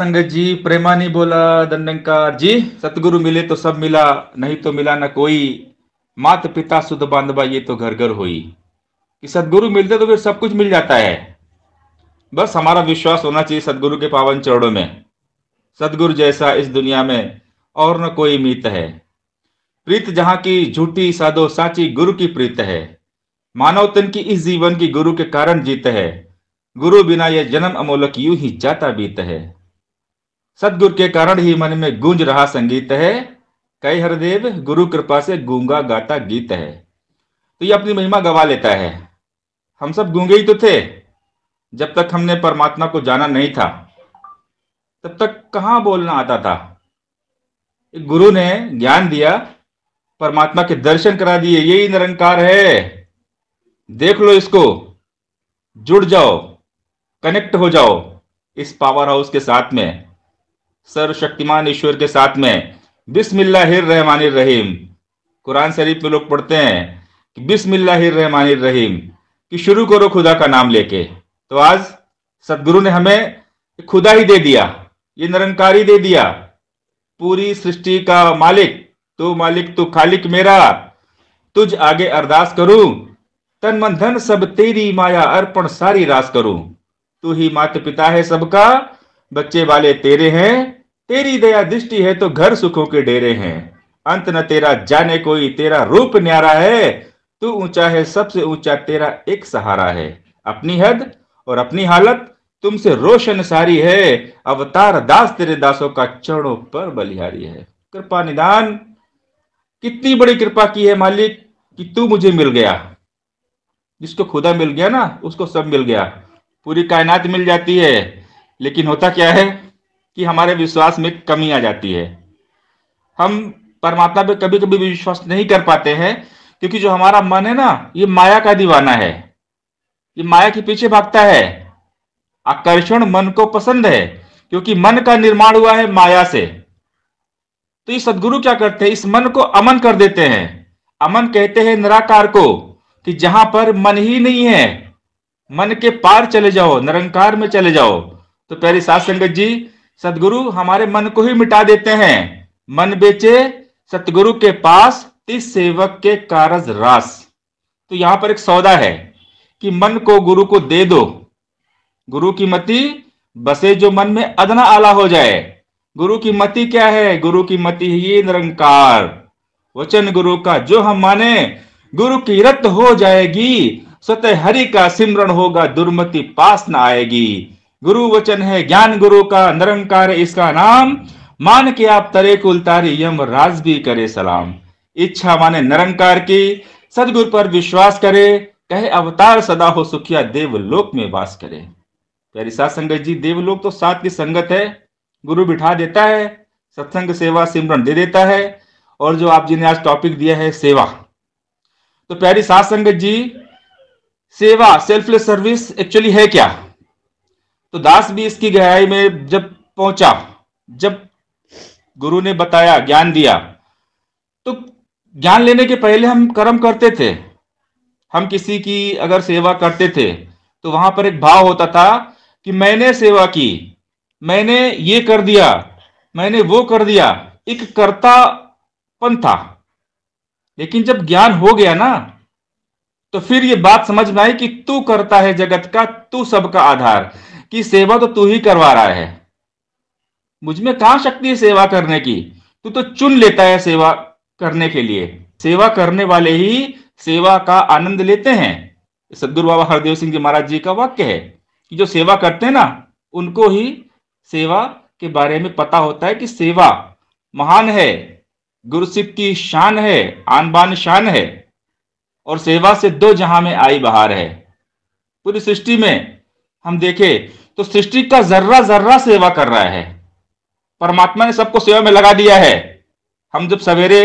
संगत जी प्रेमानी बोला दंडंकार जी सतगुरु मिले तो सब मिला नहीं तो मिला ना कोई मात पिता सुध बांधवा ये तो घर घर होई कि सदगुरु मिलते तो फिर सब कुछ मिल जाता है बस हमारा विश्वास होना चाहिए सदगुरु के पावन चरणों में सदगुरु जैसा इस दुनिया में और न कोई मीत है प्रीत जहाँ की झूठी साधो साची गुरु की प्रीत है मानव तन की इस जीवन की गुरु के कारण जीत है गुरु बिना यह जन्म अमोलक यूं ही जाता बीत है सदगुरु के कारण ही मन में गूंज रहा संगीत है कई हरदेव गुरु कृपा से गूंगा गाता गीत है तो ये अपनी महिमा गवा लेता है हम सब गूंगे ही तो थे जब तक हमने परमात्मा को जाना नहीं था तब तक कहाँ बोलना आता था एक गुरु ने ज्ञान दिया परमात्मा के दर्शन करा दिए यही निरंकार है देख लो इसको जुड़ जाओ कनेक्ट हो जाओ इस पावर हाउस के साथ में सर्वशक्तिमान ईश्वर के साथ में रहमानिर रहीम कुरान शरीफ में लोग पढ़ते हैं कि रहमानिर रहीम कि शुरू करो खुदा का नाम लेके तो आज सदगुरु ने हमें खुदा ही दे दिया ये निरंकारी दे दिया पूरी सृष्टि का मालिक तो मालिक तो खालिक मेरा तुझ आगे अरदास करूं तन मन धन सब तेरी माया अर्पण सारी रास करूं तू ही माता पिता है सबका बच्चे वाले तेरे हैं तेरी दया दृष्टि है तो घर सुखों के डेरे हैं अंत न तेरा जाने कोई तेरा रूप न्यारा है तू ऊंचा है सबसे ऊंचा तेरा एक सहारा है अपनी हद और अपनी हालत तुमसे रोशन सारी है अवतार दास तेरे दासों का चरणों पर बलिहारी है कृपा निदान कितनी बड़ी कृपा की है मालिक कि तू मुझे मिल गया जिसको खुदा मिल गया ना उसको सब मिल गया पूरी कायनात मिल जाती है लेकिन होता क्या है कि हमारे विश्वास में कमी आ जाती है हम परमात्मा पे कभी कभी विश्वास नहीं कर पाते हैं क्योंकि जो हमारा मन है ना ये माया का दीवाना है ये माया के पीछे भागता है आकर्षण मन को पसंद है क्योंकि मन का निर्माण हुआ है माया से तो ये सदगुरु क्या करते हैं इस मन को अमन कर देते हैं अमन कहते हैं निराकार को कि जहां पर मन ही नहीं है मन के पार चले जाओ निरंकार में चले जाओ तो पहले सात संगत जी सदगुरु हमारे मन को ही मिटा देते हैं मन बेचे सतगुरु के पास तिस सेवक के कारज रास तो यहां पर एक सौदा है कि मन को गुरु को दे दो गुरु की मति बसे जो मन में अदना आला हो जाए गुरु की मति क्या है गुरु की मति ही निरंकार वचन गुरु का जो हम माने गुरु की रत हो जाएगी स्वतः हरि का सिमरण होगा दुर्मति पास न आएगी गुरु वचन है ज्ञान गुरु का निरंकार इसका नाम मान के आप तरे को तारी यम राज भी करे सलाम इच्छा माने निरंकार की सदगुरु पर विश्वास करे कहे अवतार सदा हो सुखिया देवलोक में वास करे प्यारी सात संगत जी देवलोक तो सात की संगत है गुरु बिठा देता है सत्संग सेवा सिमरन दे देता है और जो आप जी ने आज टॉपिक दिया है सेवा तो प्यारी सात संगत जी सेवा सेल्फलेस सर्विस एक्चुअली है क्या तो दास भी इसकी गहराई में जब पहुंचा जब गुरु ने बताया ज्ञान दिया तो ज्ञान लेने के पहले हम कर्म करते थे हम किसी की अगर सेवा करते थे तो वहां पर एक भाव होता था कि मैंने सेवा की मैंने ये कर दिया मैंने वो कर दिया एक कर्तापन था लेकिन जब ज्ञान हो गया ना तो फिर ये बात समझ में आई कि तू करता है जगत का तू सबका आधार कि सेवा तो तू ही करवा रहा है मुझमें कहा शक्ति है सेवा करने की तू तो चुन लेता है सेवा करने के लिए सेवा करने वाले ही सेवा का आनंद लेते हैं सदगुरु बाबा हरदेव सिंह जी महाराज जी का वाक्य है कि जो सेवा करते हैं ना उनको ही सेवा के बारे में पता होता है कि सेवा महान है गुरुसिप की शान है आन बान शान है और सेवा से दो जहां में आई बहार है पूरी सृष्टि में हम देखें तो सृष्टि का जर्रा जर्रा सेवा कर रहा है परमात्मा ने सबको सेवा में लगा दिया है हम जब सवेरे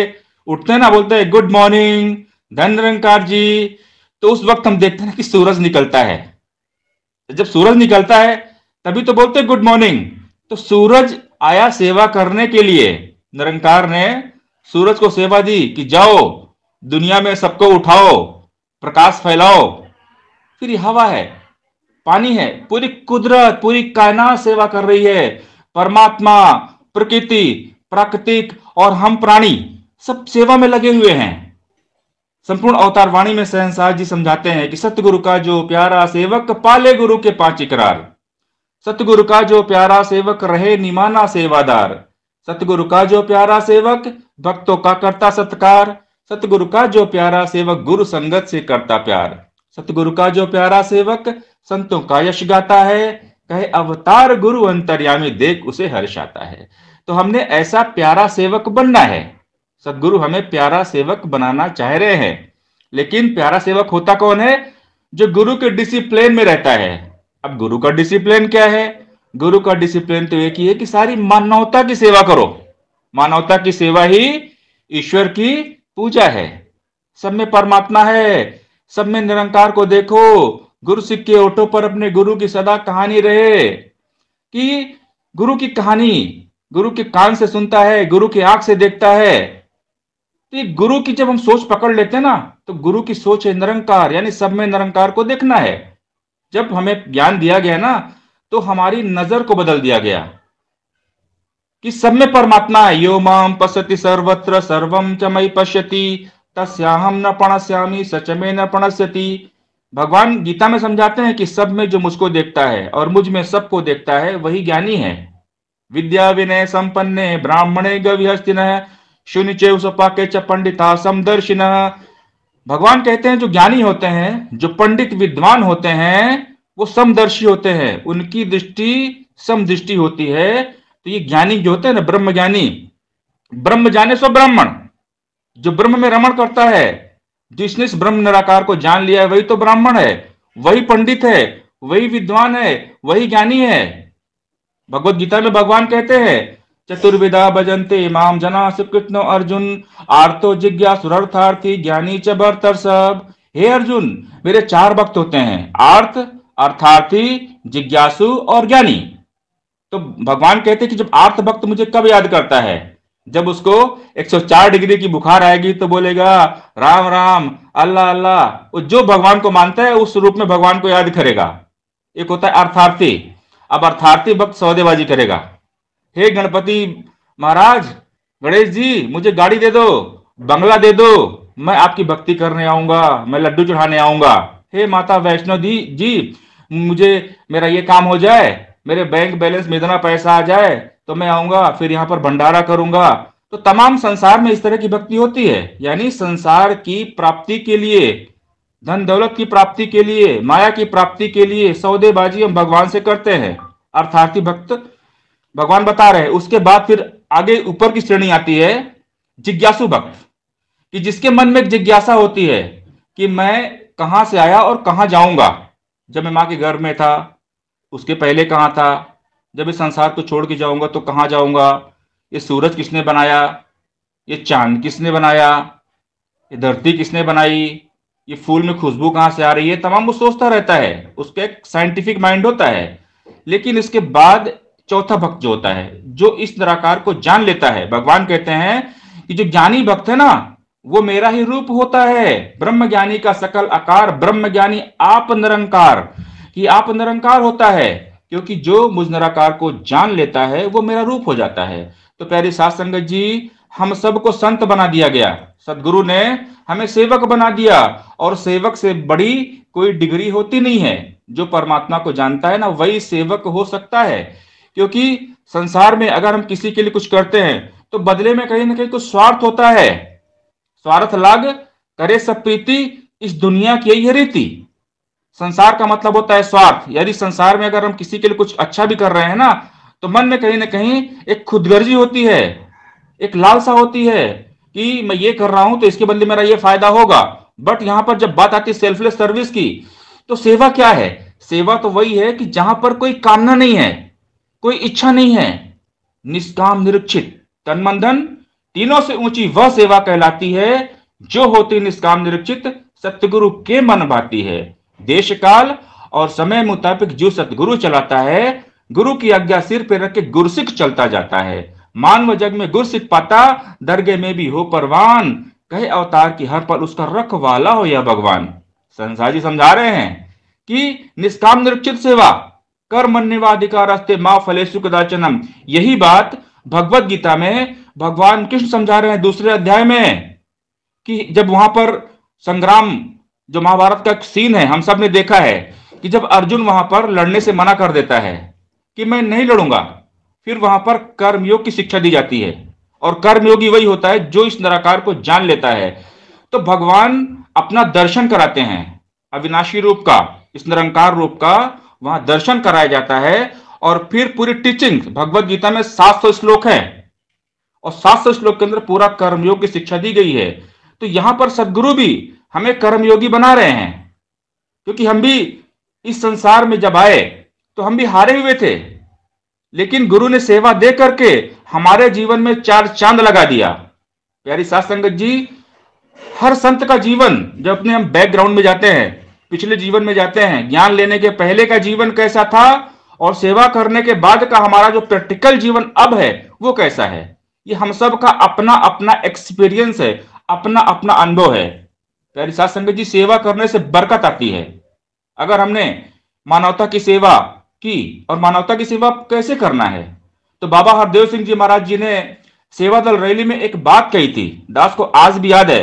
उठते हैं ना बोलते हैं गुड मॉर्निंग धन निरंकार जी तो उस वक्त हम देखते हैं कि सूरज निकलता है जब सूरज निकलता है तभी तो बोलते हैं गुड मॉर्निंग तो सूरज आया सेवा करने के लिए निरंकार ने सूरज को सेवा दी कि जाओ दुनिया में सबको उठाओ प्रकाश फैलाओ फिर हवा है पानी है पूरी कुदरत पूरी कायना सेवा कर रही है परमात्मा प्रकृति प्राकृतिक और हम प्राणी सब सेवा में लगे हुए हैं संपूर्ण अवतार वाणी में सहनसार जी समझाते हैं कि सतगुरु का जो प्यारा सेवक पाले गुरु के पांच इकरार सतगुरु का जो प्यारा सेवक रहे निमाना सेवादार सतगुरु का जो प्यारा सेवक भक्तों का करता सत्कार सतगुरु का जो प्यारा सेवक गुरु संगत से करता प्यार सतगुरु का जो प्यारा सेवक संतों का यश गाता है कहे अवतार गुरु अंतर्यामी देख उसे हर्ष आता है तो हमने ऐसा प्यारा सेवक बनना है सदगुरु हमें प्यारा सेवक बनाना चाह रहे हैं लेकिन प्यारा सेवक होता कौन है जो गुरु के डिसिप्लिन में रहता है अब गुरु का डिसिप्लिन क्या है गुरु का डिसिप्लिन तो एक ही है कि सारी मानवता की सेवा करो मानवता की सेवा ही ईश्वर की पूजा है सब में परमात्मा है सब में निरंकार को देखो गुरु सिख के ओठों पर अपने गुरु की सदा कहानी रहे कि गुरु की कहानी गुरु के कान से सुनता है गुरु की आंख से देखता है तो गुरु की जब हम सोच पकड़ लेते हैं ना तो गुरु की सोच है निरंकार यानी सब में निरंकार को देखना है जब हमें ज्ञान दिया गया ना तो हमारी नजर को बदल दिया गया कि सब में परमात्मा है यो माम पसती सर्वत्र सर्वम च मई पश्यति तस्याहम न पणस्यामी सच में न पणस्यती भगवान गीता में समझाते हैं कि सब में जो मुझको देखता है और मुझ में सबको देखता है वही ज्ञानी है विद्या विनय संपन्न ब्राह्मणे गविहस्तिन शून्य सपाके च पंडिता समदर्शिन भगवान कहते हैं जो ज्ञानी होते हैं जो पंडित विद्वान होते हैं वो समदर्शी होते हैं उनकी दृष्टि समदृष्टि होती है तो ये ज्ञानी जो होते हैं ना ब्रह्म ज्ञानी ब्रह्म जाने सो ब्राह्मण जो ब्रह्म में रमण करता है जिसने ब्रह्म निराकार को जान लिया है वही तो ब्राह्मण है वही पंडित है वही विद्वान है वही ज्ञानी है भगवत गीता में भगवान कहते हैं चतुर्विदा भजन्ते इमाम जना कृष्ण अर्जुन आर्तो जिज्ञास ज्ञानी चबरतर सब हे अर्जुन मेरे चार भक्त होते हैं आर्थ अर्थार्थी जिज्ञासु और ज्ञानी तो भगवान कहते हैं कि जब आर्थ भक्त मुझे कब याद करता है जब उसको 104 डिग्री की बुखार आएगी तो बोलेगा राम राम अल्लाह अल्लाह जो भगवान को मानता है उस रूप में भगवान को याद करेगा एक होता है अर्थार्थी अब अर्थार्थी भक्त सौदेबाजी करेगा हे गणपति महाराज गणेश जी मुझे गाड़ी दे दो बंगला दे दो मैं आपकी भक्ति करने आऊंगा मैं लड्डू चढ़ाने आऊंगा हे माता वैष्णो जी जी मुझे मेरा ये काम हो जाए मेरे बैंक बैलेंस में इतना पैसा आ जाए तो मैं आऊंगा फिर यहाँ पर भंडारा करूंगा तो तमाम संसार में इस तरह की भक्ति होती है यानी संसार की प्राप्ति के लिए धन दौलत की प्राप्ति के लिए माया की प्राप्ति के लिए सौदेबाजी हम भगवान से करते हैं अर्थार्थी भक्त भगवान बता रहे हैं उसके बाद फिर आगे ऊपर की श्रेणी आती है जिज्ञासु भक्त कि जिसके मन में एक जिज्ञासा होती है कि मैं कहां से आया और कहां जाऊंगा जब मैं मां के घर में था उसके पहले कहाँ था जब इस संसार को छोड़ के जाऊंगा तो कहाँ जाऊंगा ये सूरज किसने बनाया ये चांद किसने बनाया ये धरती किसने बनाई ये फूल में खुशबू कहाँ से आ रही है तमाम वो सोचता रहता है उसका एक साइंटिफिक माइंड होता है लेकिन इसके बाद चौथा भक्त जो होता है जो इस निराकार को जान लेता है भगवान कहते हैं कि जो ज्ञानी भक्त है ना वो मेरा ही रूप होता है ब्रह्म ज्ञानी का सकल आकार ब्रह्म ज्ञानी आप निरंकार कि आप निरंकार होता है क्योंकि जो मुझ निराकार को जान लेता है वो मेरा रूप हो जाता है तो प्यारे सात संगत जी हम सबको संत बना दिया गया सदगुरु ने हमें सेवक बना दिया और सेवक से बड़ी कोई डिग्री होती नहीं है जो परमात्मा को जानता है ना वही सेवक हो सकता है क्योंकि संसार में अगर हम किसी के लिए कुछ करते हैं तो बदले में कहीं ना कहीं कुछ स्वार्थ होता है स्वार्थ लाग करे सब प्रीति इस दुनिया की यही रीति संसार का मतलब होता है स्वार्थ यदि संसार में अगर हम किसी के लिए कुछ अच्छा भी कर रहे हैं ना तो मन में कहीं ना कहीं एक खुदगर्जी होती है एक लालसा होती है कि मैं ये कर रहा हूं तो इसके बदले मेरा ये फायदा होगा बट यहां पर जब बात आती है सेल्फलेस सर्विस की तो सेवा क्या है सेवा तो वही है कि जहां पर कोई कामना नहीं है कोई इच्छा नहीं है निष्काम निरीक्षित तनमंधन तीनों से ऊंची वह सेवा कहलाती है जो होती निष्काम निरीक्षित सत्यगुरु के मन भाती है देश काल और समय मुताबिक जो सतगुरु चलाता है गुरु की आज्ञा सिर पर रख के गुरसिख चलता जाता है मानव जग में गुरसिख पाता दरगे में भी हो परवान कहे अवतार की हर पल उसका रख वाला हो या भगवान जी समझा रहे हैं कि निष्काम निरीक्षित सेवा कर मन्यवाधिकार रास्ते माँ फले सुखदाचनम यही बात भगवत गीता में भगवान कृष्ण समझा रहे हैं दूसरे अध्याय में कि जब वहां पर संग्राम जो महाभारत का एक सीन है हम सब ने देखा है कि जब अर्जुन वहां पर लड़ने से मना कर देता है कि मैं नहीं लड़ूंगा फिर वहां पर कर्मयोग की शिक्षा दी जाती है और कर्मयोगी वही होता है जो इस निराकार को जान लेता है तो भगवान अपना दर्शन कराते हैं अविनाशी रूप का इस निरंकार रूप का वहां दर्शन कराया जाता है और फिर पूरी टीचिंग भगवत गीता में सात सौ श्लोक है और सात सौ श्लोक के अंदर पूरा कर्मयोग की शिक्षा दी गई है तो यहां पर सदगुरु भी हमें कर्मयोगी बना रहे हैं क्योंकि हम भी इस संसार में जब आए तो हम भी हारे हुए थे लेकिन गुरु ने सेवा दे करके हमारे जीवन में चार चांद लगा दिया प्यारी सात संगत जी हर संत का जीवन जब अपने हम बैकग्राउंड में जाते हैं पिछले जीवन में जाते हैं ज्ञान लेने के पहले का जीवन कैसा था और सेवा करने के बाद का हमारा जो प्रैक्टिकल जीवन अब है वो कैसा है ये हम सब का अपना अपना एक्सपीरियंस है अपना अपना अनुभव है प्यारी सात संगत जी सेवा करने से बरकत आती है अगर हमने मानवता की सेवा की और मानवता की सेवा कैसे करना है तो बाबा हरदेव सिंह जी महाराज जी ने सेवा दल रैली में एक बात कही थी दास को आज भी याद है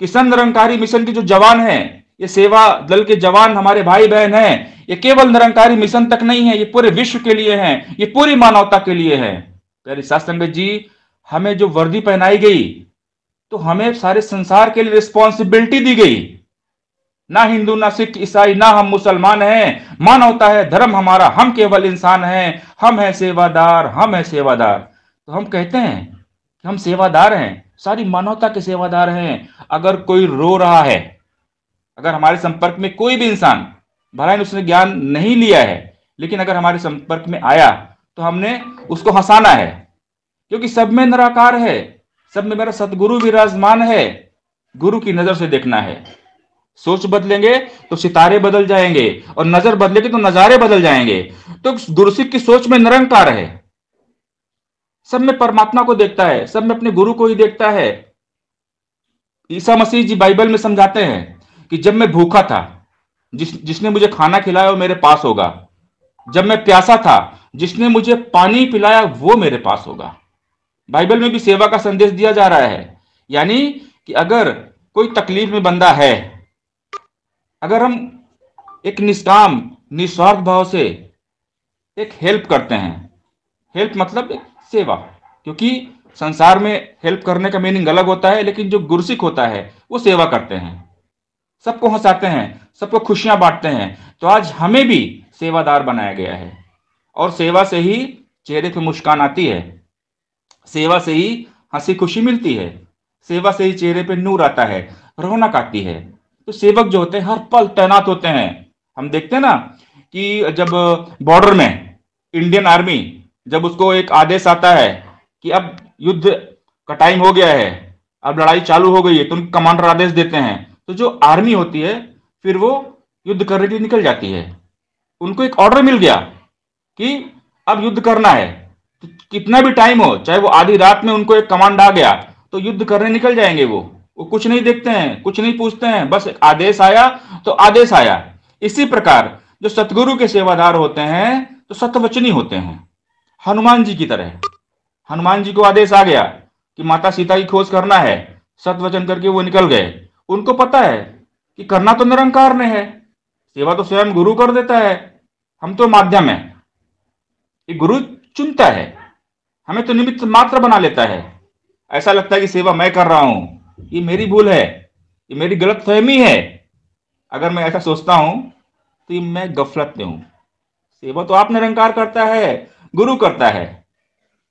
कि सन निरंकारी मिशन के जो जवान हैं ये सेवा दल के जवान हमारे भाई बहन हैं ये केवल निरंकारी मिशन तक नहीं है ये पूरे विश्व के लिए है ये पूरी मानवता के लिए है प्यारी सात संगत जी हमें जो वर्दी पहनाई गई तो हमें सारे संसार के लिए रिस्पॉन्सिबिलिटी दी गई ना हिंदू ना सिख ईसाई ना हम मुसलमान हैं मानवता है धर्म हमारा हम केवल इंसान हैं हम हैं सेवादार हम हैं सेवादार तो हम कहते हैं कि हम सेवादार हैं सारी मानवता के सेवादार हैं अगर कोई रो रहा है अगर हमारे संपर्क में कोई भी इंसान भला उसने ज्ञान नहीं लिया है लेकिन अगर हमारे संपर्क में आया तो हमने उसको हंसाना है क्योंकि सब में निराकार है सब में मेरा सदगुरु विराजमान है गुरु की नजर से देखना है सोच बदलेंगे तो सितारे बदल जाएंगे और नजर बदलेंगे तो नजारे बदल जाएंगे तो गुरुसिख की सोच में निरंकार है सब में परमात्मा को देखता है सब में अपने गुरु को ही देखता है ईसा मसीह जी बाइबल में समझाते हैं कि जब मैं भूखा था जिस जिसने मुझे खाना खिलाया वो मेरे पास होगा जब मैं प्यासा था जिसने मुझे पानी पिलाया वो मेरे पास होगा बाइबल में भी सेवा का संदेश दिया जा रहा है यानी कि अगर कोई तकलीफ में बंदा है अगर हम एक निष्काम निस्वार्थ भाव से एक हेल्प करते हैं हेल्प मतलब सेवा क्योंकि संसार में हेल्प करने का मीनिंग अलग होता है लेकिन जो गुरसिक होता है वो सेवा करते हैं सबको हंसाते हैं सबको खुशियां बांटते हैं तो आज हमें भी सेवादार बनाया गया है और सेवा से ही चेहरे पे मुस्कान आती है सेवा से ही हंसी खुशी मिलती है सेवा से ही चेहरे पे नूर आता है रौनक आती है तो सेवक जो होते हैं हर पल तैनात होते हैं हम देखते हैं ना कि जब बॉर्डर में इंडियन आर्मी जब उसको एक आदेश आता है कि अब युद्ध का टाइम हो गया है अब लड़ाई चालू हो गई है तो उनके कमांडर आदेश देते हैं तो जो आर्मी होती है फिर वो युद्ध करने के लिए निकल जाती है उनको एक ऑर्डर मिल गया कि अब युद्ध करना है कितना भी टाइम हो चाहे वो आधी रात में उनको एक कमांड आ गया तो युद्ध करने निकल जाएंगे वो वो कुछ नहीं देखते हैं कुछ नहीं पूछते हैं बस आदेश आया तो आदेश आया इसी प्रकार जो सतगुरु के सेवादार होते हैं तो सतवचनी होते हैं हनुमान जी की तरह हनुमान जी को आदेश आ गया कि माता सीता की खोज करना है सतवचन करके वो निकल गए उनको पता है कि करना तो निरंकार ने है सेवा तो स्वयं गुरु कर देता है हम तो माध्यम है गुरु चुनता है हमें तो निमित्त मात्र बना लेता है ऐसा लगता है कि सेवा मैं कर रहा हूं ये मेरी भूल है ये मेरी गलत फहमी है अगर मैं ऐसा सोचता हूं तो मैं गफलत में हूं सेवा तो आप निरंकार करता है गुरु करता है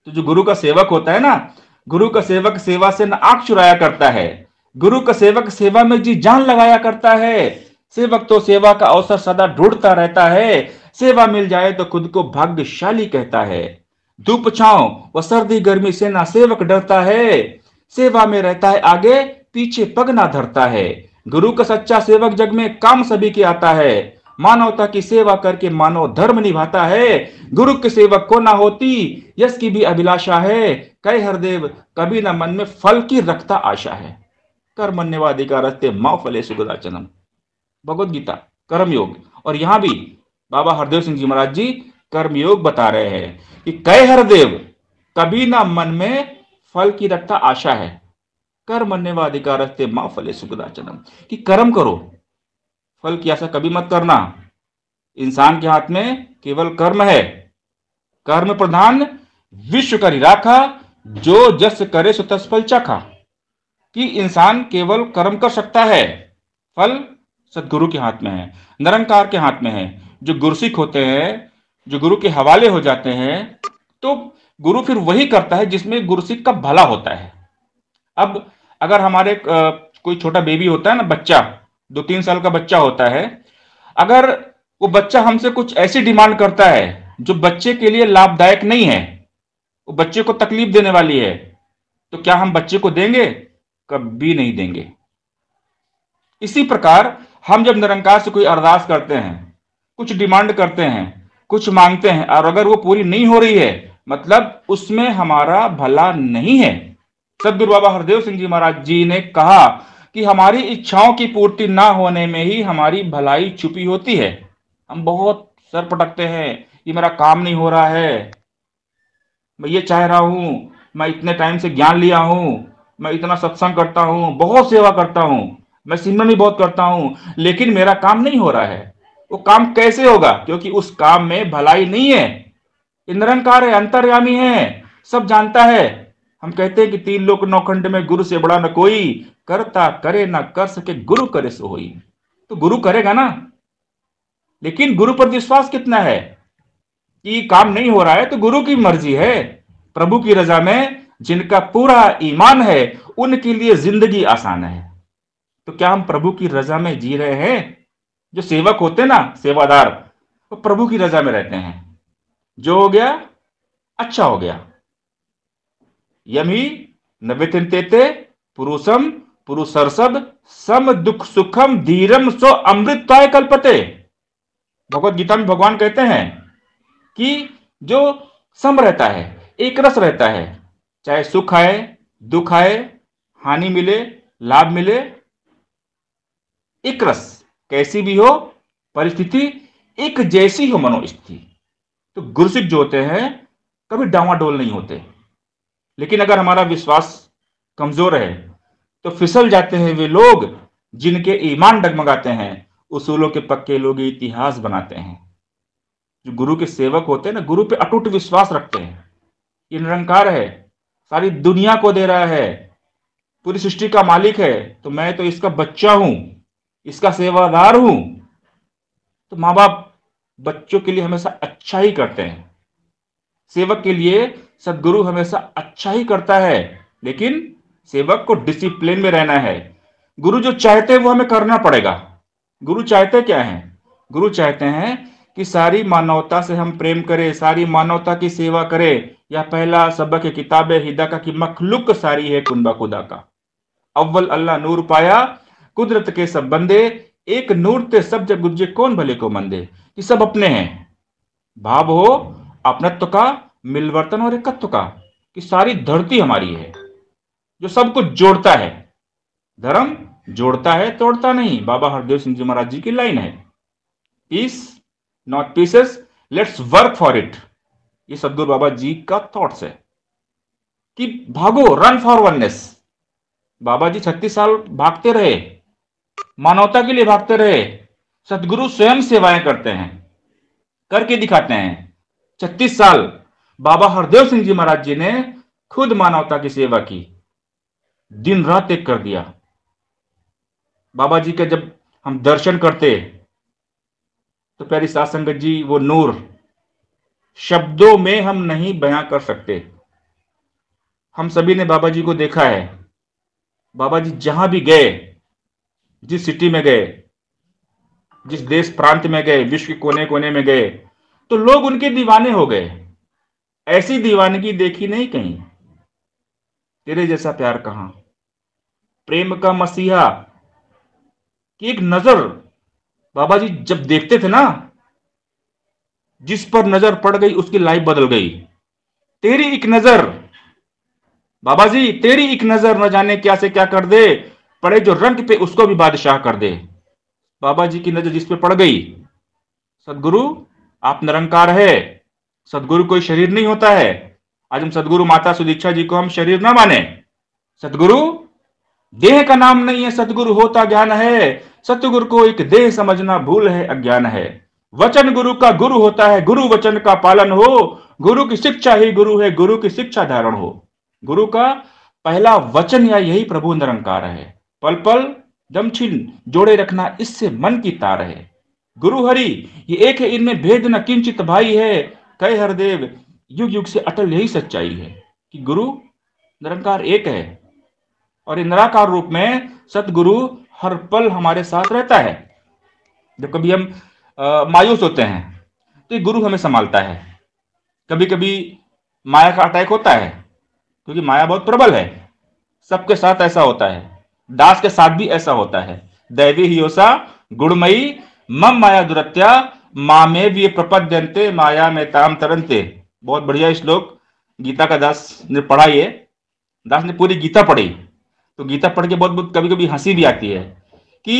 तो जो गुरु का सेवक होता है ना गुरु का सेवक सेवा से ना आंख चुराया करता है गुरु का सेवक सेवा में जी जान लगाया करता है सेवक तो सेवा का अवसर सदा ढूंढता रहता है सेवा मिल जाए तो खुद को भाग्यशाली कहता है धूप छाओ व सर्दी गर्मी से ना सेवक डरता है सेवा में रहता है आगे पीछे पग ना धरता है गुरु का सच्चा सेवक जग में काम सभी के आता है मानवता की सेवा करके मानव धर्म निभाता है गुरु के सेवक को ना होती यश की भी अभिलाषा है कई हरदेव कभी ना मन में फल की रखता आशा है का रस्ते माओ फले सुगदाचनम चनम भगवदगीता कर्मयोग और यहां भी बाबा हरदेव सिंह जी महाराज जी कर्मयोग बता रहे हैं कि कह हरदेव कभी ना मन में फल की रखता आशा है कर मनने व अधिकार रखते माँ फले सुखदाचनम कि कर्म करो फल की आशा कभी मत करना इंसान के हाथ में केवल कर्म है कर्म प्रधान विश्व का निराखा जो जस करे सो तस्फल चखा कि इंसान केवल कर्म कर सकता है फल सदगुरु के हाथ में है निरंकार के हाथ में है जो गुरुसिख होते हैं जो गुरु के हवाले हो जाते हैं तो गुरु फिर वही करता है जिसमें गुरुसिख का भला होता है अब अगर हमारे कोई छोटा बेबी होता है ना बच्चा दो तीन साल का बच्चा होता है अगर वो बच्चा हमसे कुछ ऐसी डिमांड करता है जो बच्चे के लिए लाभदायक नहीं है वो बच्चे को तकलीफ देने वाली है तो क्या हम बच्चे को देंगे कभी नहीं देंगे इसी प्रकार हम जब निरंकार से कोई अरदास करते हैं कुछ डिमांड करते हैं कुछ मांगते हैं और अगर वो पूरी नहीं हो रही है मतलब उसमें हमारा भला नहीं है सदगुरु बाबा हरदेव सिंह जी महाराज जी ने कहा कि हमारी इच्छाओं की पूर्ति ना होने में ही हमारी भलाई छुपी होती है हम बहुत सर पटकते हैं ये मेरा काम नहीं हो रहा है मैं ये चाह रहा हूं मैं इतने टाइम से ज्ञान लिया हूं मैं इतना सत्संग करता हूं बहुत सेवा करता हूं मैं सिमरन भी बहुत करता हूं लेकिन मेरा काम नहीं हो रहा है वो काम कैसे होगा क्योंकि उस काम में भलाई नहीं है इंद्रंकार है अंतर्यामी है सब जानता है हम कहते हैं कि तीन लोग नौखंड में गुरु से बड़ा न कोई करता करे ना कर सके गुरु करे सो हो तो गुरु करेगा ना लेकिन गुरु पर विश्वास कितना है कि काम नहीं हो रहा है तो गुरु की मर्जी है प्रभु की रजा में जिनका पूरा ईमान है उनके लिए जिंदगी आसान है तो क्या हम प्रभु की रजा में जी रहे हैं जो सेवक होते ना सेवादार वो प्रभु की रजा में रहते हैं जो हो गया अच्छा हो गया यमी नवितते पुरुषम पुरुषर्षद सम दुख सुखम धीरम सो अमृतताय कल्पते भगवत गीता में भगवान कहते हैं कि जो सम रहता है एक रस रहता है चाहे सुख आए दुख आए हानि मिले लाभ मिले एक रस कैसी भी हो परिस्थिति एक जैसी हो मनोस्थिति तो गुरुसिख जो होते हैं कभी डावाडोल नहीं होते लेकिन अगर हमारा विश्वास कमजोर है तो फिसल जाते हैं वे लोग जिनके ईमान डगमगाते हैं उसूलों के पक्के लोग इतिहास बनाते हैं जो गुरु के सेवक होते हैं ना गुरु पे अटूट विश्वास रखते हैं ये निरंकार है सारी दुनिया को दे रहा है पूरी सृष्टि का मालिक है तो मैं तो इसका बच्चा हूं इसका सेवादार हूं तो माँ बाप बच्चों के लिए हमेशा अच्छा ही करते हैं सेवक के लिए सदगुरु हमेशा अच्छा ही करता है लेकिन सेवक को डिसिप्लिन में रहना है गुरु जो चाहते हैं वो हमें करना पड़ेगा गुरु चाहते क्या है गुरु चाहते हैं कि सारी मानवता से हम प्रेम करें सारी मानवता की सेवा करें यह पहला सबक किताब हिदा का कि मखलुक सारी है कुंबा खुदा का अव्वल अल्लाह नूर पाया कुदरत के सब बंदे एक नूर ते सब जब गुजे कौन भले को मंदे ये सब अपने हैं भाव हो अपनत्व का मिलवर्तन और एकत्व का कि सारी धरती हमारी है जो सब कुछ जोड़ता है धर्म जोड़ता है तोड़ता नहीं बाबा हरदेव सिंह जी महाराज जी की लाइन है peace not pieces let's work for it ये सदगुरु बाबा जी का थॉट्स है कि भागो run for oneness Baba ji छत्तीस साल भागते रहे मानवता के लिए भागते रहे सदगुरु स्वयं सेवाएं करते हैं करके दिखाते हैं छत्तीस साल बाबा हरदेव सिंह जी महाराज जी ने खुद मानवता की सेवा की दिन रात एक कर दिया बाबा जी का जब हम दर्शन करते तो प्यारी साध संगत जी वो नूर शब्दों में हम नहीं बयां कर सकते हम सभी ने बाबा जी को देखा है बाबा जी जहां भी गए जिस सिटी में गए जिस देश प्रांत में गए विश्व के कोने कोने में गए तो लोग उनके दीवाने हो गए ऐसी दीवानगी देखी नहीं कहीं तेरे जैसा प्यार कहा प्रेम का मसीहा की एक नजर बाबा जी जब देखते थे ना जिस पर नजर पड़ गई उसकी लाइफ बदल गई तेरी एक नजर बाबा जी तेरी एक नजर न जाने क्या से क्या कर दे पड़े जो रंग पे उसको भी बादशाह कर दे बाबा जी की नजर जिस पे पड़ गई सदगुरु आप निरंकार है सदगुरु कोई शरीर नहीं होता है आज हम सदगुरु माता सुदीक्षा जी को हम शरीर ना माने सदगुरु देह का नाम नहीं है सदगुरु होता ज्ञान है सतगुरु को एक देह समझना भूल है अज्ञान है वचन गुरु का गुरु होता है गुरु वचन का पालन हो गुरु की शिक्षा ही गुरु है गुरु की शिक्षा धारण हो गुरु का पहला वचन या यही प्रभु निरंकार है पल पल दमछिन जोड़े रखना इससे मन की तार है गुरु हरि ये एक है इनमें भेद न किंचित भाई है कहे हरदेव युग युग से अटल यही सच्चाई है कि गुरु निरंकार एक है और ये निराकार रूप में सतगुरु हर पल हमारे साथ रहता है जब कभी हम आ, मायूस होते हैं तो ये गुरु हमें संभालता है कभी कभी माया का अटैक होता है क्योंकि माया बहुत प्रबल है सबके साथ ऐसा होता है दास के साथ भी ऐसा होता है दैवी हियोसा गुणमयी मम माया दुरत्या मा में भी प्रपद्यंते माया में ताम तरंते बहुत बढ़िया श्लोक गीता का दास ने पढ़ाई है दास ने पूरी गीता पढ़ी तो गीता पढ़ के बहुत बहुत कभी कभी हंसी भी आती है कि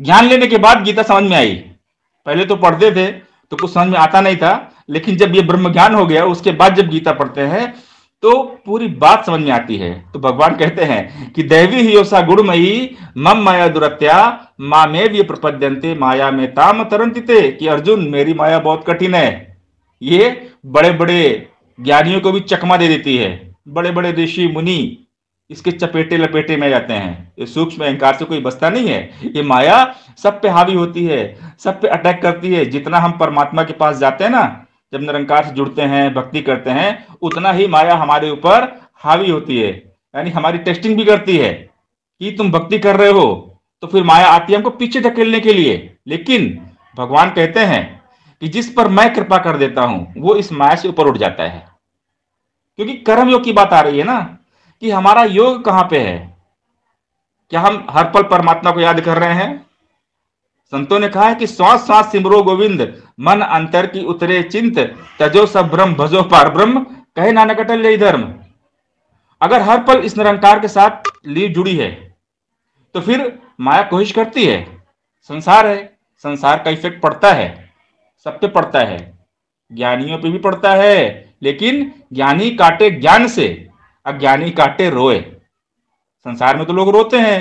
ज्ञान लेने के बाद गीता समझ में आई पहले तो पढ़ते थे तो कुछ समझ में आता नहीं था लेकिन जब ये ब्रह्म ज्ञान हो गया उसके बाद जब गीता पढ़ते हैं तो पूरी बात समझ में आती है तो भगवान कहते हैं कि देवी ही गुणमयी मम माया दुरत्या मा में भी प्रपद्यंते माया में ताम तरंतिते कि अर्जुन मेरी माया बहुत कठिन है ये बड़े बड़े ज्ञानियों को भी चकमा दे देती है बड़े बड़े ऋषि मुनि इसके चपेटे लपेटे में जाते हैं ये सूक्ष्म अहंकार से कोई बसता नहीं है ये माया सब पे हावी होती है सब पे अटैक करती है जितना हम परमात्मा के पास जाते हैं ना जब निरंकार से जुड़ते हैं भक्ति करते हैं उतना ही माया हमारे ऊपर हावी होती है यानी हमारी टेस्टिंग भी करती है कि तुम भक्ति कर रहे हो तो फिर माया आती है हमको पीछे धकेलने के लिए लेकिन भगवान कहते हैं कि जिस पर मैं कृपा कर देता हूं वो इस माया से ऊपर उठ जाता है क्योंकि कर्म योग की बात आ रही है ना कि हमारा योग कहां पे है क्या हम हर पल परमात्मा को याद कर रहे हैं संतों ने कहा है कि श्वास श्वास सिमरो गोविंद मन अंतर की उतरे चिंत तजो सब ब्रह्म भजो पार ब्रह्म कहे नानक अटल यही धर्म अगर हर पल इस निरंकार के साथ ली जुड़ी है तो फिर माया कोशिश करती है संसार है संसार का इफेक्ट पड़ता है सब पे पड़ता है ज्ञानियों पे भी पड़ता है लेकिन ज्ञानी काटे ज्ञान से अज्ञानी काटे रोए संसार में तो लोग रोते हैं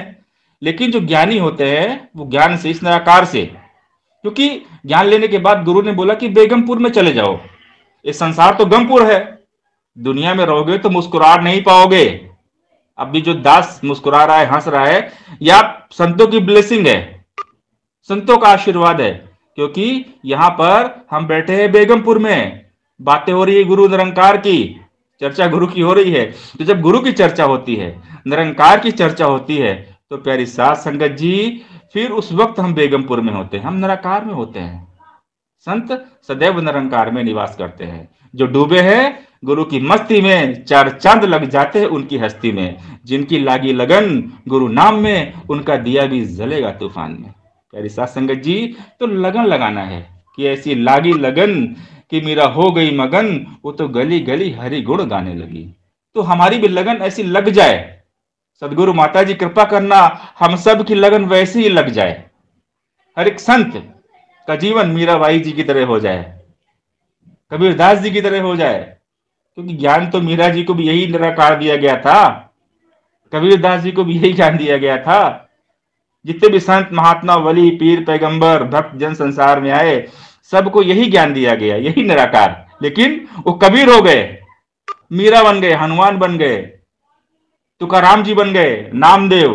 लेकिन जो ज्ञानी होते हैं वो ज्ञान से इस निराकार से क्योंकि ज्ञान लेने के बाद गुरु ने बोला कि बेगमपुर में चले जाओ ये संसार तो गमपुर है दुनिया में रहोगे तो मुस्कुरा नहीं पाओगे अभी जो दास मुस्कुरा रहा है हंस रहा है या संतों की ब्लेसिंग है संतों का आशीर्वाद है क्योंकि यहां पर हम बैठे हैं बेगमपुर में बातें हो रही है गुरु निरंकार की चर्चा गुरु की हो रही है तो जब गुरु की चर्चा होती है निरंकार की चर्चा होती है तो प्यारी सास संगत जी फिर उस वक्त हम बेगमपुर में होते हैं हम निराकार में होते हैं संत सदैव निरंकार में निवास करते हैं जो डूबे हैं गुरु की मस्ती में चार चांद लग जाते हैं उनकी हस्ती में जिनकी लागी लगन गुरु नाम में उनका दिया भी जलेगा तूफान में प्यारी सास संगत जी तो लगन लगाना है कि ऐसी लागी लगन कि मेरा हो गई मगन वो तो गली गली हरी गुड़ गाने लगी तो हमारी भी लगन ऐसी लग जाए सदगुरु माता जी कृपा करना हम सब की लगन वैसी ही लग जाए हर एक संत का जीवन मीराबाई जी की तरह हो जाए कबीर दास जी की तरह हो जाए क्योंकि ज्ञान तो मीरा जी को भी यही निराकार दिया गया था कबीर दास जी को भी यही ज्ञान दिया गया था जितने भी संत महात्मा वली पीर पैगंबर भक्त जन संसार में आए सबको यही ज्ञान दिया गया यही निराकार लेकिन वो कबीर हो गए मीरा बन गए हनुमान बन गए तुकाराम जी बन गए नामदेव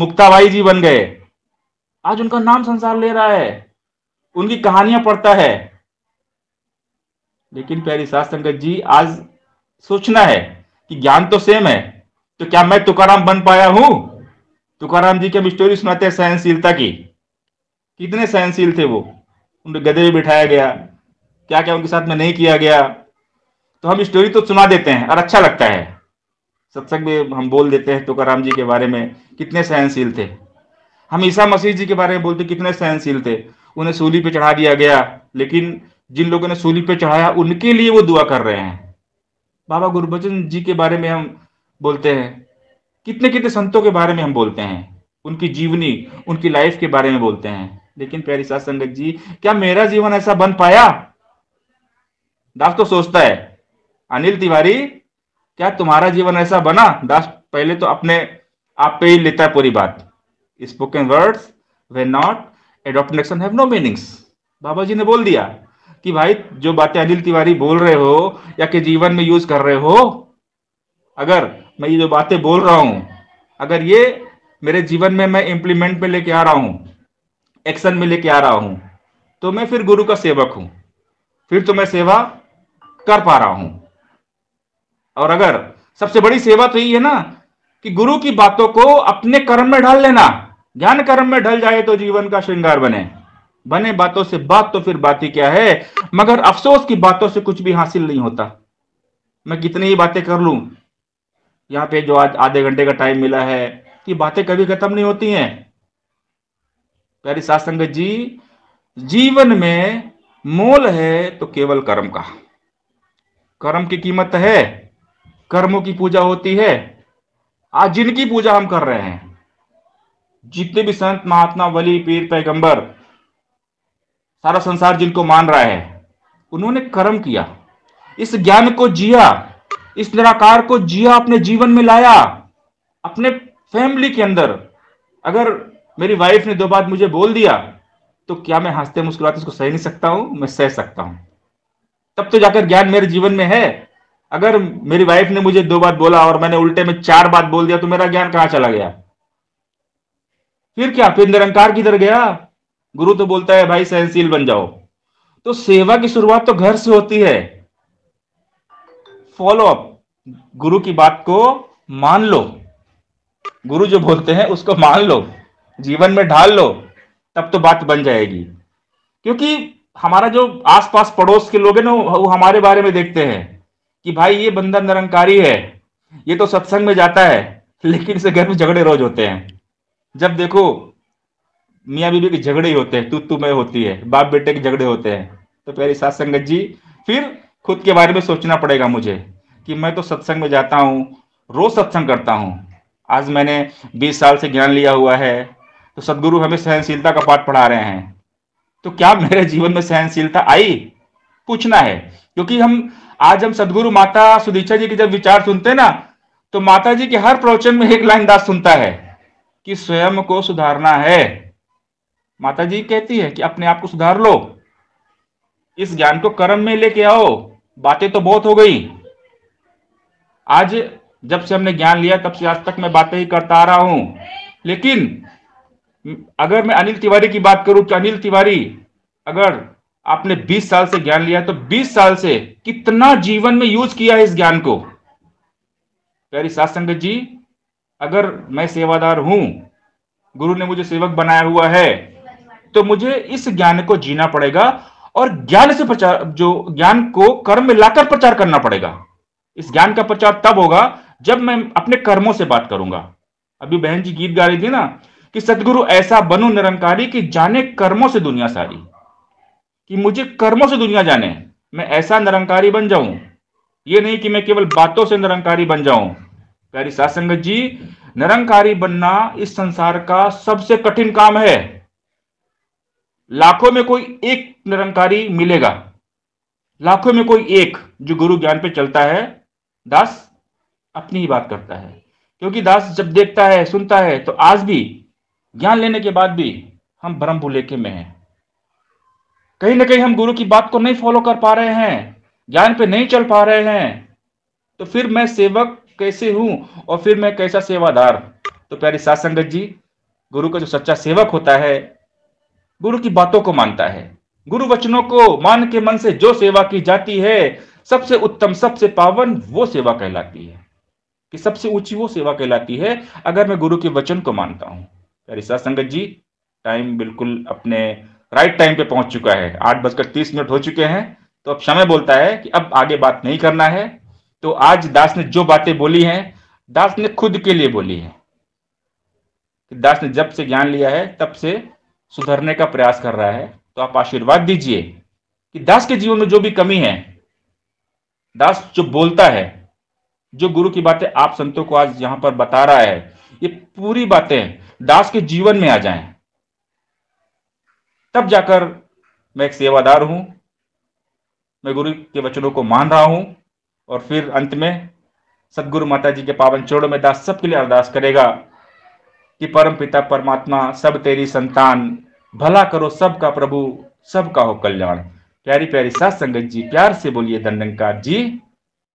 मुक्ताबाई जी बन गए आज उनका नाम संसार ले रहा है उनकी कहानियां पढ़ता है लेकिन प्यारी सास संगत जी आज सोचना है कि ज्ञान तो सेम है तो क्या मैं तुकाराम बन पाया हूं तुकाराम जी की हम स्टोरी सुनाते हैं सहनशीलता की कितने सहनशील थे वो उनके गधे में बिठाया गया क्या क्या उनके साथ में नहीं किया गया तो हम स्टोरी तो सुना देते हैं और अच्छा लगता है सत्संग में हम बोल देते हैं तुकाराम जी के बारे में कितने सहनशील थे हम ईसा मसीह जी के बारे में बोलते कितने सहनशील थे उन्हें सूली पे चढ़ा दिया गया लेकिन जिन लोगों ने सूली पे चढ़ाया उनके लिए वो दुआ कर रहे हैं बाबा गुरुभचन जी के बारे में हम बोलते हैं कितने कितने संतों के बारे में हम बोलते हैं उनकी जीवनी उनकी लाइफ के बारे में बोलते हैं लेकिन प्यारी सात संगत जी क्या मेरा जीवन ऐसा बन पाया दास तो सोचता है अनिल तिवारी क्या तुम्हारा जीवन ऐसा बना दास पहले तो अपने आप पे ही लेता है पूरी बात spoken words we not adopt in action have no meanings Baba ji ने बोल दिया कि भाई जो बातें अनिल तिवारी बोल रहे हो या कि जीवन में यूज कर रहे हो अगर मैं ये जो बातें बोल रहा हूं अगर ये मेरे जीवन में मैं इंप्लीमेंट में लेके आ रहा हूं एक्शन में लेके आ रहा हूं तो मैं फिर गुरु का सेवक हूं फिर तो मैं सेवा कर पा रहा हूं और अगर सबसे बड़ी सेवा तो यही है ना कि गुरु की बातों को अपने कर्म में ढाल लेना ज्ञान कर्म में ढल जाए तो जीवन का श्रृंगार बने बने बातों से बात तो फिर बात ही क्या है मगर अफसोस की बातों से कुछ भी हासिल नहीं होता मैं कितनी ही बातें कर लूं यहां पे जो आज आधे घंटे का टाइम मिला है कि बातें कभी खत्म नहीं होती हैं प्यारी सात संगत जी जीवन में मोल है तो केवल कर्म का कर्म की कीमत है कर्मों की पूजा होती है आज जिनकी पूजा हम कर रहे हैं जितने भी संत महात्मा वली पीर पैगंबर सारा संसार जिनको मान रहा है उन्होंने कर्म किया इस ज्ञान को जिया इस निराकार को जिया अपने जीवन में लाया अपने फैमिली के अंदर अगर मेरी वाइफ ने दो बात मुझे बोल दिया तो क्या मैं हंसते मुस्कुराते उसको सह नहीं सकता हूं मैं सह सकता हूं तब तो जाकर ज्ञान मेरे जीवन में है अगर मेरी वाइफ ने मुझे दो बात बोला और मैंने उल्टे में चार बात बोल दिया तो मेरा ज्ञान कहां चला गया फिर क्या फिर निरंकार किधर गया गुरु तो बोलता है भाई सहनशील बन जाओ तो सेवा की शुरुआत तो घर से होती है फॉलो अप गुरु की बात को मान लो गुरु जो बोलते हैं उसको मान लो जीवन में ढाल लो तब तो बात बन जाएगी क्योंकि हमारा जो आसपास पड़ोस के लोग हैं ना वो हमारे बारे में देखते हैं कि भाई ये बंदा निरंकारी है ये तो सत्संग में जाता है लेकिन इसे घर में झगड़े रोज होते हैं जब देखो मियाँ बीबी के झगड़े ही होते हैं तू तू मैं होती है बाप बेटे के झगड़े होते हैं तो प्यारी सात संगत जी फिर खुद के बारे में सोचना पड़ेगा मुझे कि मैं तो सत्संग में जाता हूँ रोज सत्संग करता हूँ आज मैंने 20 साल से ज्ञान लिया हुआ है तो सदगुरु हमें सहनशीलता का पाठ पढ़ा रहे हैं तो क्या मेरे जीवन में सहनशीलता आई पूछना है क्योंकि हम आज हम सदगुरु माता सुदीक्षा जी के जब विचार सुनते ना तो माता जी के हर प्रवचन में एक लाइन दास सुनता है कि स्वयं को सुधारना है माता जी कहती है कि अपने आप को सुधार लो इस ज्ञान को कर्म में लेके आओ बातें तो बहुत हो गई आज जब से हमने ज्ञान लिया तब से आज तक मैं बातें ही करता आ रहा हूं लेकिन अगर मैं अनिल तिवारी की बात करूं तो अनिल तिवारी अगर आपने 20 साल से ज्ञान लिया तो 20 साल से कितना जीवन में यूज किया है इस ज्ञान को प्यारी सात संगत जी अगर मैं सेवादार हूं गुरु ने मुझे सेवक बनाया हुआ है तो मुझे इस ज्ञान को जीना पड़ेगा और ज्ञान से प्रचार जो ज्ञान को कर्म में लाकर प्रचार करना पड़ेगा इस ज्ञान का प्रचार तब होगा जब मैं अपने कर्मों से बात करूंगा अभी बहन जी गीत गा रही थी ना कि सदगुरु ऐसा बनू निरंकारी कि जाने कर्मों से दुनिया सारी कि मुझे कर्मों से दुनिया जाने मैं ऐसा निरंकारी बन जाऊं ये नहीं कि मैं केवल बातों से निरंकारी बन जाऊं प्यारी सात संगत जी निरंकारी बनना इस संसार का सबसे कठिन काम है लाखों में कोई एक निरंकारी मिलेगा लाखों में कोई एक जो गुरु ज्ञान पे चलता है दास अपनी ही बात करता है क्योंकि दास जब देखता है सुनता है तो आज भी ज्ञान लेने के बाद भी हम ब्रह्म भूलेखे में हैं कहीं ना कहीं हम गुरु की बात को नहीं फॉलो कर पा रहे हैं ज्ञान पे नहीं चल पा रहे हैं तो फिर मैं सेवक कैसे हूं और फिर मैं कैसा सेवादार तो प्यारी सात संगत जी गुरु का जो सच्चा सेवक होता है गुरु की बातों को मानता है गुरु वचनों को मान के मन से जो सेवा की जाती है सबसे उत्तम सबसे पावन वो सेवा कहलाती है कि सबसे ऊंची वो सेवा कहलाती है अगर मैं गुरु के वचन को मानता हूं प्यारी सात संगत जी टाइम बिल्कुल अपने राइट टाइम पे पहुंच चुका है आठ बजकर तीस मिनट हो चुके हैं तो अब समय बोलता है कि अब आगे बात नहीं करना है तो आज दास ने जो बातें बोली हैं दास ने खुद के लिए बोली है दास ने जब से ज्ञान लिया है तब से सुधरने का प्रयास कर रहा है तो आप आशीर्वाद दीजिए कि दास के जीवन में जो भी कमी है दास जो बोलता है जो गुरु की बातें आप संतों को आज यहां पर बता रहा है ये पूरी बातें दास के जीवन में आ जाएं तब जाकर मैं एक सेवादार हूं मैं गुरु के वचनों को मान रहा हूं और फिर अंत में सदगुरु माता जी के पावन चरणों में दास सबके लिए अरदास करेगा कि परम पिता परमात्मा सब तेरी संतान भला करो सबका प्रभु सबका हो कल्याण प्यारी प्यारी सात संगत जी प्यार से बोलिए दंडंकार जी